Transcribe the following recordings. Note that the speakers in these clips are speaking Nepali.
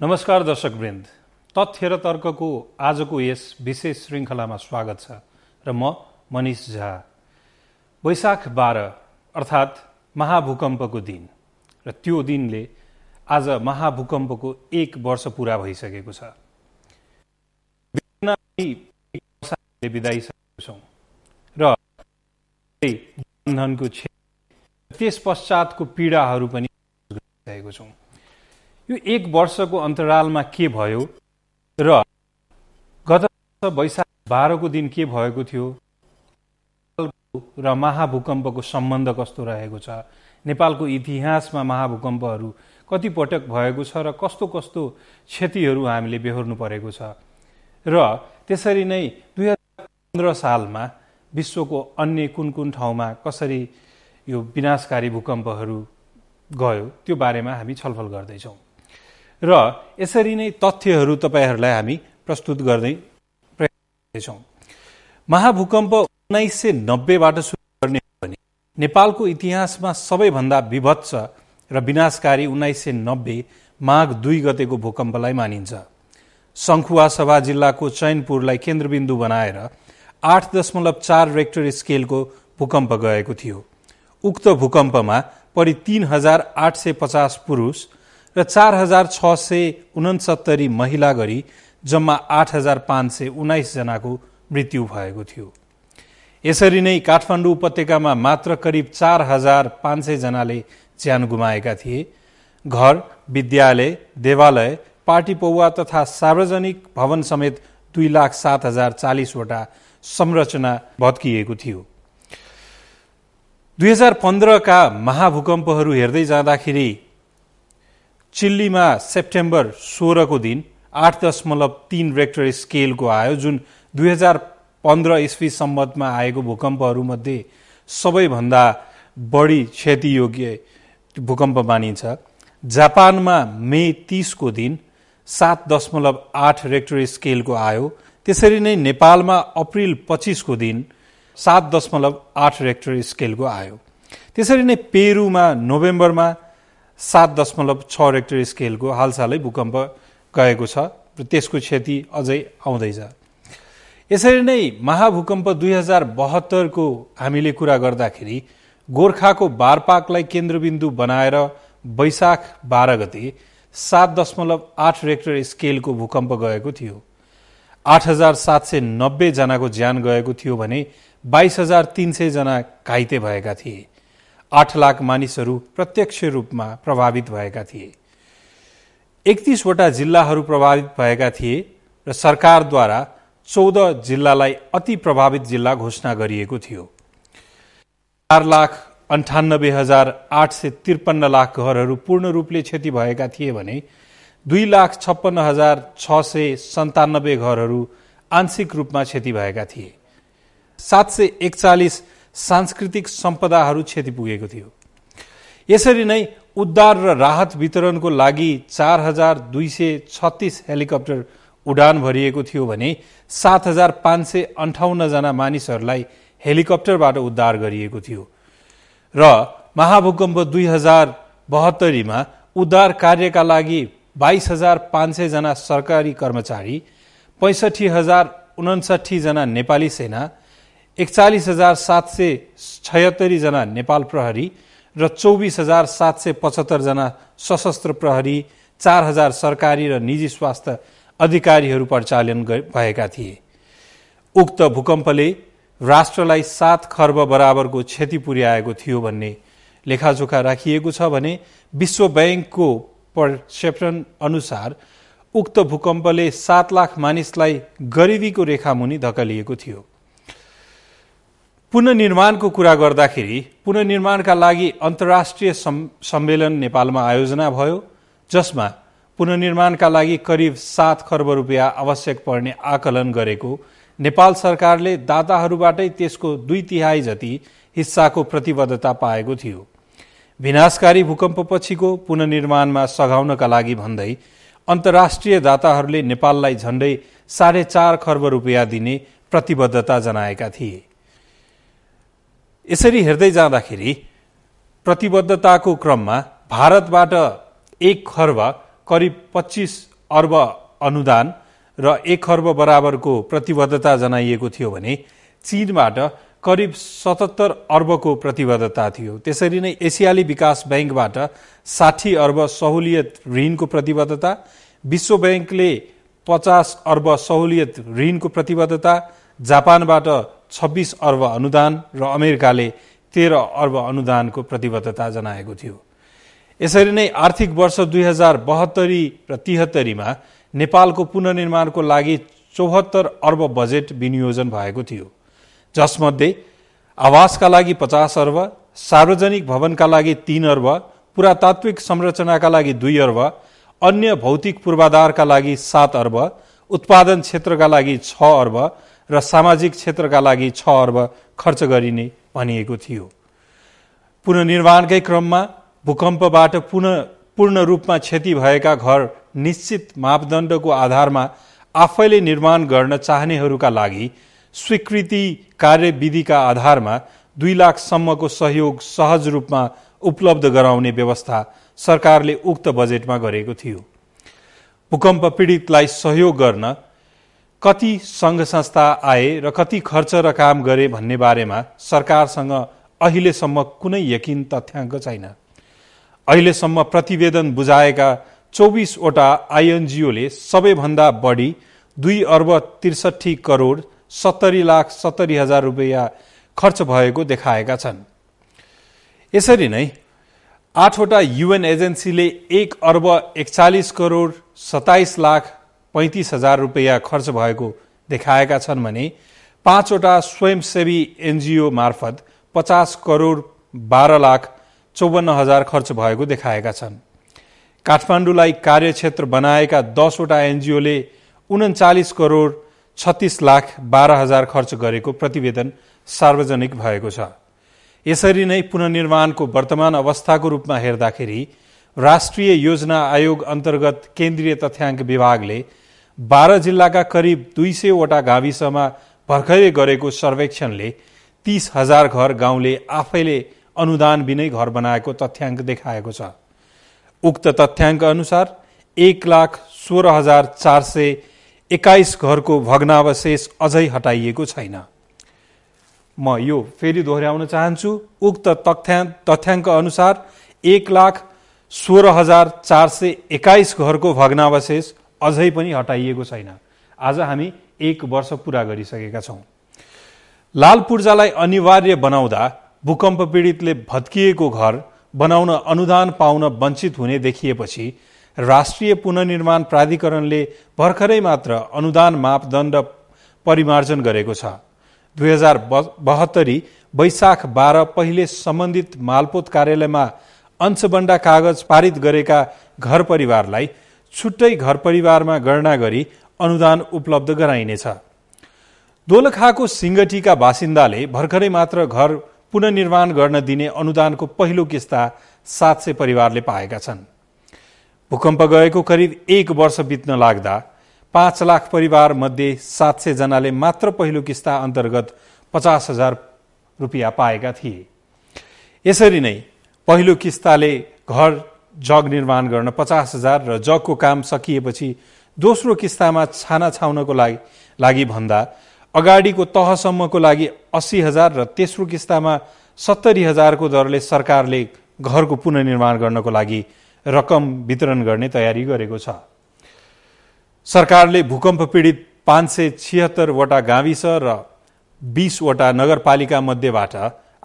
नमस्कार दर्शकवृन्द तथ्य र तर्कको आजको यस विशेष श्रृङ्खलामा स्वागत छ र म मनिष झा वैशाख बाह्र अर्थात् महाभूकम्पको दिन र त्यो दिनले आज महाभूकम्पको एक वर्ष पुरा भइसकेको छ छौँ र त्यस पश्चातको पीडाहरू पनि यो एक वर्षको अन्तरालमा के भयो र गत वर्ष वैशाख बाह्रको दिन के भएको थियो र महाभूकम्पको सम्बन्ध कस्तो रहेको छ नेपालको इतिहासमा महाभूकम्पहरू कतिपटक भएको छ र कस्तो कस्तो क्षतिहरू हामीले बेहोर्नु परेको छ र त्यसरी नै दुई हजार पन्ध्र सालमा विश्वको अन्य कुन कुन ठाउँमा कसरी यो विनाशकारी भूकम्पहरू गयो त्यो बारेमा हामी छलफल गर्दैछौँ र यसरी नै तथ्यहरू तपाईँहरूलाई हामी प्रस्तुत गर्दै प्रयास महाभूकम्प उन्नाइस सय नब्बेबाट सुरु गर्ने हो भने नेपालको इतिहासमा सबैभन्दा विभत्स र विनाशकारी उन्नाइस सय नब्बे माघ दुई गतेको भूकम्पलाई मानिन्छ सङ्खुवा सभा जिल्लाको चैनपुरलाई केन्द्रबिन्दु बनाएर आठ दशमलव चार रेक्टर स्केलको भूकम्प गएको थियो उक्त भूकम्पमा परि तीन हजार आठ सय पचास पुरुष र चार हजार छ सय उनसत्तरी महिला गरी जम्मा आठ हजार पाँच सय उन्नाइसजनाको मृत्यु भएको थियो यसरी नै काठमाडौँ उपत्यकामा मात्र करिब चार हजार पाँच सयजनाले ज्यान गुमाएका थिए घर विद्यालय देवालय पार्टी पौवा तथा सार्वजनिक भवन समेत दुई लाख सात हजार चालिसवटा संरचना भत्किएको थियो दुई हजार पन्ध्रका महाभूकम्पहरू हेर्दै जाँदाखेरि चिल्लीमा सेप्टेम्बर सोह्रको दिन आठ दशमलव तिन रेक्टर स्केलको आयो जुन दुई हजार पन्ध्र इस्वी सम्बन्धमा आएको भूकम्पहरूमध्ये सबैभन्दा बढी क्षतियोग्य भूकम्प मानिन्छ जापानमा मे तिसको दिन सात दशमलव आठ रेक्टर स्केलको आयो त्यसरी नै नेपालमा अप्रिल पच्चिसको दिन सात दशमलव आठ रेक्टर स्केलको आयो त्यसरी नै पेरुमा नोभेम्बरमा सात दशमलव छ रेक्टर स्केलको हालसालै भूकम्प गएको छ र त्यसको क्षति अझै आउँदैछ यसरी नै महाभूकम्प दुई हजार बहत्तरको हामीले कुरा गर्दाखेरि गोर्खाको बारपाकलाई केन्द्रबिन्दु बनाएर वैशाख बाह्र गते सात दशमलव आठ रेक्टर स्केलको भूकम्प गएको थियो आठ हजार सात सय नब्बेजनाको ज्यान गएको थियो भने बाइस हजार तिन सयजना घाइते भएका थिए आठ लाख मानिसहरू प्रत्यक्ष रूपमा प्रभावित भएका थिए एकतिसवटा जिल्लाहरू प्रभावित भएका थिए र सरकारद्वारा चौध जिल्लालाई अति प्रभावित जिल्ला घोषणा गरिएको थियो चार लाख अन्ठानब्बे हजार आठ सय त्रिपन्न लाख घरहरू पूर्ण रूपले क्षति भएका थिए भने दुई लाख छप्पन्न हजार छ सय सन्तानब्बे घरहरू आंशिक रूपमा क्षति भएका थिए सात सय एकचालिस सांस्कृतिक सम्पदाहरू क्षति पुगेको थियो यसरी नै उद्धार र राहत वितरणको लागि चार हजार दुई सय छत्तिस हेलिकप्टर उडान भरिएको थियो भने सात हजार पाँच सय अन्ठाउन्नजना मानिसहरूलाई हेलिकप्टरबाट उद्धार गरिएको थियो र महाभूकम्प दुई हजार बहत्तरीमा उद्धार कार्यका लागि बाइस हजार पाँच सयजना सरकारी कर्मचारी पैँसठी हजार उन्सठीजना नेपाली सेना एकचालिस हजार सात सय छयत्तरीजना नेपाल प्रहरी र चौबिस हजार सात सय पचहत्तरजना सशस्त्र प्रहरी चार हजार सरकारी र निजी स्वास्थ्य अधिकारीहरू परिचालन भएका थिए उक्त भूकम्पले राष्ट्रलाई सात खर्ब बराबरको क्षति पुर्याएको थियो भन्ने लेखाजोखा राखिएको छ भने विश्व ब्याङ्कको पर्सेप्सन अनुसार उक्त भूकम्पले सात लाख मानिसलाई गरिबीको रेखा मुनि धकलिएको थियो पुननिर्माणको कुरा गर्दाखेरि पुननिर्माणका लागि अन्तर्राष्ट्रिय सम्मेलन नेपालमा आयोजना भयो जसमा पुननिर्माणका लागि करिब सात खर्ब रुपियाँ आवश्यक पर्ने आकलन गरेको नेपाल सरकारले दाताहरूबाटै त्यसको दुई तिहाई जति हिस्साको प्रतिबद्धता पाएको थियो विनाशकारी भूकम्पपछिको पुननिर्माणमा सघाउनका लागि भन्दै अन्तर्राष्ट्रिय दाताहरूले नेपाललाई झण्डै साढे चार खर्ब रुपियाँ दिने प्रतिबद्धता जनाएका थिए यसरी हेर्दै जाँदाखेरि प्रतिबद्धताको क्रममा भारतबाट एक खर्ब करिब पच्चिस अर्ब अनुदान र एक खर्ब बराबरको प्रतिबद्धता जनाइएको थियो भने चिनबाट करिब सतहत्तर अर्बको प्रतिबद्धता थियो त्यसरी नै एसियाली विकास ब्याङ्कबाट साठी अर्ब सहुलियत ऋणको प्रतिबद्धता विश्व ब्याङ्कले पचास अर्ब सहुलियत ऋणको प्रतिबद्धता जापानबाट छब्बिस अर्ब अनुदान र अमेरिकाले तेह्र अर्ब अनुदानको प्रतिबद्धता जनाएको थियो यसरी नै आर्थिक वर्ष दुई हजार बहत्तरी र तिहत्तरीमा नेपालको पुननिर्माणको लागि चौहत्तर अर्ब बजेट विनियोजन भएको थियो जसमध्ये आवासका लागि पचास अर्ब सार्वजनिक भवनका लागि तीन अर्ब पुरातात्विक संरचनाका लागि दुई अर्ब अन्य भौतिक पूर्वाधारका लागि सात अर्ब उत्पादन क्षेत्रका लागि छ अर्ब र सामाजिक क्षेत्रका लागि छ अर्ब खर्च गरिने भनिएको थियो पुननिर्माणकै क्रममा भूकम्पबाट पुनः पूर्ण रूपमा क्षति भएका घर निश्चित मापदण्डको आधारमा आफैले निर्माण गर्न चाहनेहरूका लागि स्वीकृति कार्यविधिका आधारमा दुई लाखसम्मको सहयोग सहज रूपमा उपलब्ध गराउने व्यवस्था सरकारले उक्त बजेटमा गरेको थियो भूकम्प पीडितलाई सहयोग गर्न कति सङ्घ संस्था आए र कति खर्च र काम गरे भन्ने बारेमा सरकारसँग अहिलेसम्म कुनै यकिन तथ्याङ्क छैन अहिलेसम्म प्रतिवेदन बुझाएका चौबिसवटा आइएनजिओले सबैभन्दा बढी दुई अर्ब त्रिसठी करोड सत्तरी लाख सत्तरी हजार रुपियाँ खर्च भएको देखाएका छन् यसरी नै आठवटा युएन एजेन्सीले एक अर्ब एकचालिस करोड सत्ताइस लाख पैँतिस हजार रुपियाँ खर्च भएको देखाएका छन् भने पाँचवटा स्वयंसेवी एनजिओ मार्फत पचास करोड बाह्र लाख चौवन्न हजार खर्च भएको देखाएका छन् काठमाडौँलाई कार्यक्षेत्र बनाएका दसवटा एनजिओले उन्चालिस करोड छत्तिस लाख बाह्र हजार खर्च गरेको प्रतिवेदन सार्वजनिक भएको छ यसरी नै पुननिर्माणको वर्तमान अवस्थाको रूपमा हेर्दाखेरि राष्ट्रिय योजना आयोग अन्तर्गत केन्द्रीय तथ्याङ्क विभागले बाह्र जिल्लाका करिब दुई सयवटा गाविसमा भर्खरै गरेको सर्वेक्षणले तीस हजार घर गाउँले आफैले अनुदान बिनै घर बनाएको तथ्याङ्क देखाएको छ उक्त तथ्याङ्क अनुसार एक लाख सोह्र हजार चार सय एक्काइस घरको भग्नावशेष अझै हटाइएको छैन म यो फेरि दोहोऱ्याउन चाहन्छु उक्त तथ्या तथ्याङ्क अनुसार एक लाख सोह्र हजार चार सय एक्काइस घरको भग्नावशेष अझै पनि हटाइएको छैन आज हामी एक वर्ष पुरा गरिसकेका छौँ लाल पूर्जालाई अनिवार्य बनाउँदा भूकम्प पीडितले भत्किएको घर बनाउन अनुदान पाउन वञ्चित हुने देखिएपछि राष्ट्रिय पुननिर्माण प्राधिकरणले भर्खरै मात्र अनुदान मापदण्ड परिमार्जन गरेको छ दुई हजार बहत्तरी वैशाख बाह्र पहिले सम्बन्धित मालपोत कार्यालयमा अंशबन्डा कागज पारित गरेका घर परिवारलाई छुट्टै घर परिवारमा गणना गरी अनुदान उपलब्ध गराइनेछ दोलखाको सिङ्गटीका बासिन्दाले भर्खरै मात्र घर पुननिर्माण गर्न दिने अनुदानको पहिलो किस्ता सात सय परिवारले पाएका छन् भूकम्प गएको करिब एक वर्ष बित्न लाग्दा पाँच लाख परिवारमध्ये सात जनाले मात्र पहिलो किस्ता अन्तर्गत पचास हजार रुपियाँ पाएका थिए यसरी नै पहिलो किस्ताले घर जग निर्माण गर्न पचास हजार र जगको काम सकिएपछि दोस्रो किस्तामा छाना छाउनको लागि लागि भन्दा अगाडिको तहसम्मको लागि अस्सी हजार र तेस्रो किस्तामा सत्तरी हजारको दरले सरकारले घरको पुननिर्माण गर्नको लागि रकम वितरण गर्ने तयारी गरेको छ सरकारले भूकम्प पीडित पाँच सय छिहत्तरवटा गाविस र बिसवटा नगरपालिका मध्येबाट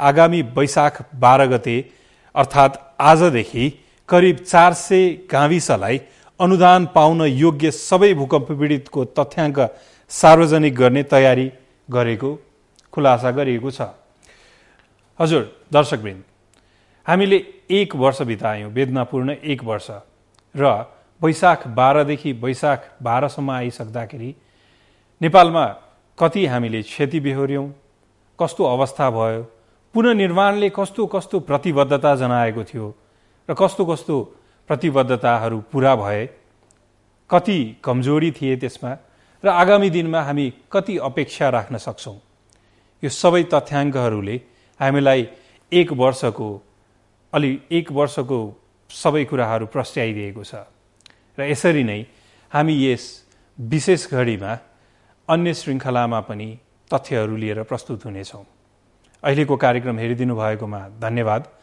आगामी वैशाख बाह्र गते अर्थात् आजदेखि करिब चार सय गाविसलाई अनुदान पाउन योग्य सबै भूकम्प पीडितको तथ्याङ्क सार्वजनिक गर्ने तयारी गरेको खुलासा गरिएको छ हजुर दर्शकवृन्द हामीले एक वर्ष बितायौँ वेदनापूर्ण एक वर्ष र वैशाख बाह्रदेखि वैशाख बाह्रसम्म आइसक्दाखेरि नेपालमा कति हामीले क्षति बेहोऱ्यौँ कस्तो अवस्था भयो पुननिर्माणले कस्तो कस्तो प्रतिबद्धता जनाएको थियो र कस्तो कस्तो प्रतिबद्धताहरू पुरा भए कति कमजोरी थिए त्यसमा र आगामी दिनमा हामी कति अपेक्षा राख्न सक्छौँ यो सबै तथ्याङ्कहरूले हामीलाई एक वर्षको अलि एक वर्षको सबै कुराहरू प्रस्ट्याइदिएको छ र यसरी नै हामी यस विशेष घडीमा अन्य श्रृङ्खलामा पनि तथ्यहरू लिएर प्रस्तुत हुनेछौँ अहिलेको कार्यक्रम हेरिदिनु भएकोमा धन्यवाद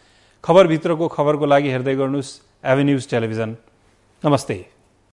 खबरभित्रको खबरको लागि हेर्दै गर्नुहोस् एभेन्युज टेलिभिजन नमस्ते